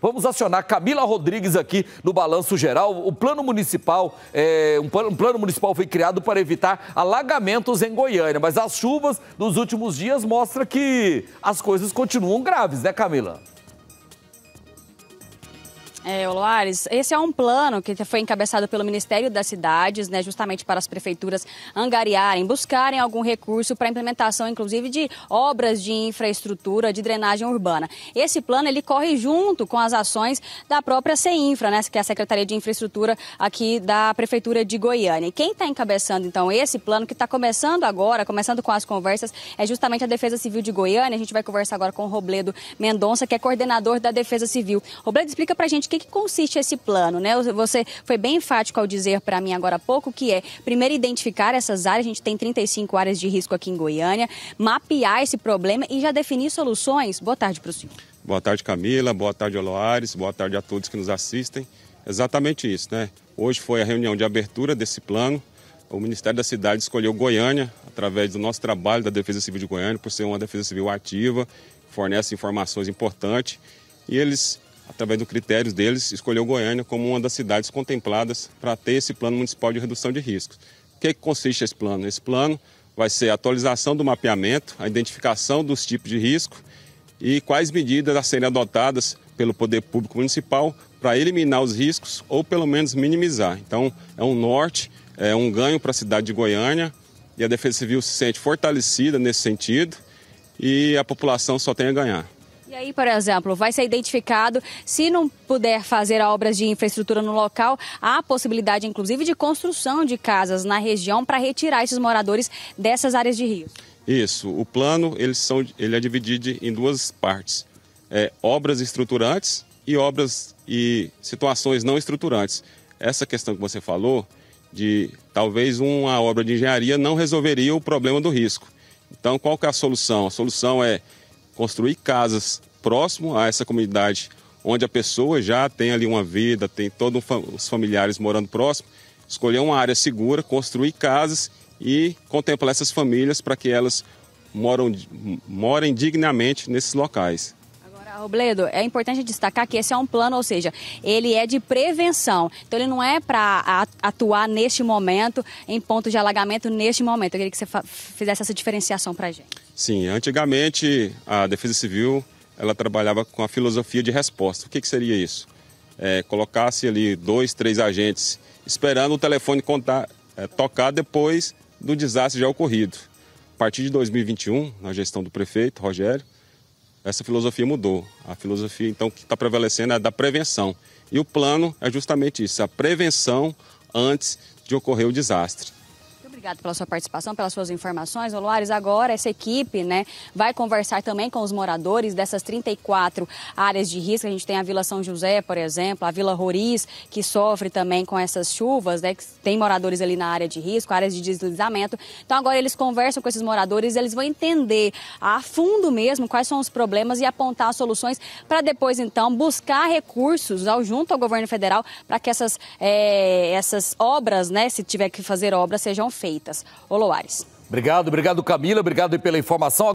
Vamos acionar Camila Rodrigues aqui no Balanço Geral. O plano municipal, é, um, plano, um, plano, municipal foi criado para evitar alagamentos em Goiânia, mas as chuvas dos últimos dias mostram que as coisas continuam graves, né, Camila? É, Oloares, esse é um plano que foi encabeçado pelo Ministério das Cidades, né, justamente para as prefeituras angariarem, buscarem algum recurso para a implementação, inclusive, de obras de infraestrutura, de drenagem urbana. Esse plano, ele corre junto com as ações da própria CEINFRA, né, que é a Secretaria de Infraestrutura aqui da Prefeitura de Goiânia. E quem está encabeçando, então, esse plano, que está começando agora, começando com as conversas, é justamente a Defesa Civil de Goiânia. A gente vai conversar agora com o Robledo Mendonça, que é coordenador da Defesa Civil. Robledo, explica para a gente o que que, que consiste esse plano? Né? Você foi bem enfático ao dizer para mim agora há pouco que é, primeiro, identificar essas áreas, a gente tem 35 áreas de risco aqui em Goiânia, mapear esse problema e já definir soluções. Boa tarde para o senhor. Boa tarde, Camila. Boa tarde, Oloares. Boa tarde a todos que nos assistem. Exatamente isso, né? Hoje foi a reunião de abertura desse plano. O Ministério da Cidade escolheu Goiânia, através do nosso trabalho da Defesa Civil de Goiânia, por ser uma defesa civil ativa, fornece informações importantes. E eles através dos critérios deles, escolheu Goiânia como uma das cidades contempladas para ter esse plano municipal de redução de riscos. O que, é que consiste esse plano? Esse plano vai ser a atualização do mapeamento, a identificação dos tipos de risco e quais medidas a serem adotadas pelo poder público municipal para eliminar os riscos ou pelo menos minimizar. Então, é um norte, é um ganho para a cidade de Goiânia e a Defesa Civil se sente fortalecida nesse sentido e a população só tem a ganhar. E aí, por exemplo, vai ser identificado, se não puder fazer obras de infraestrutura no local, há a possibilidade, inclusive, de construção de casas na região para retirar esses moradores dessas áreas de rio. Isso. O plano eles são, ele é dividido em duas partes: é, obras estruturantes e obras e situações não estruturantes. Essa questão que você falou de talvez uma obra de engenharia não resolveria o problema do risco. Então, qual que é a solução? A solução é construir casas próximo a essa comunidade, onde a pessoa já tem ali uma vida, tem todos os familiares morando próximo, escolher uma área segura, construir casas e contemplar essas famílias para que elas moram, morem dignamente nesses locais. Robledo, é importante destacar que esse é um plano, ou seja, ele é de prevenção. Então, ele não é para atuar neste momento, em ponto de alagamento neste momento. Eu queria que você fizesse essa diferenciação para a gente. Sim, antigamente a Defesa Civil ela trabalhava com a filosofia de resposta. O que, que seria isso? É, colocasse ali dois, três agentes esperando o telefone contar, é, tocar depois do desastre já ocorrido. A partir de 2021, na gestão do prefeito Rogério, essa filosofia mudou. A filosofia, então, que está prevalecendo é a da prevenção. E o plano é justamente isso, a prevenção antes de ocorrer o desastre. Obrigada pela sua participação, pelas suas informações. O Luares, agora essa equipe né, vai conversar também com os moradores dessas 34 áreas de risco. A gente tem a Vila São José, por exemplo, a Vila Roriz, que sofre também com essas chuvas, né, que tem moradores ali na área de risco, áreas de deslizamento. Então agora eles conversam com esses moradores, eles vão entender a fundo mesmo quais são os problemas e apontar soluções para depois, então, buscar recursos ao, junto ao governo federal para que essas, é, essas obras, né, se tiver que fazer obras, sejam feitas feitas. Oloares. Obrigado, obrigado Camila, obrigado pela informação.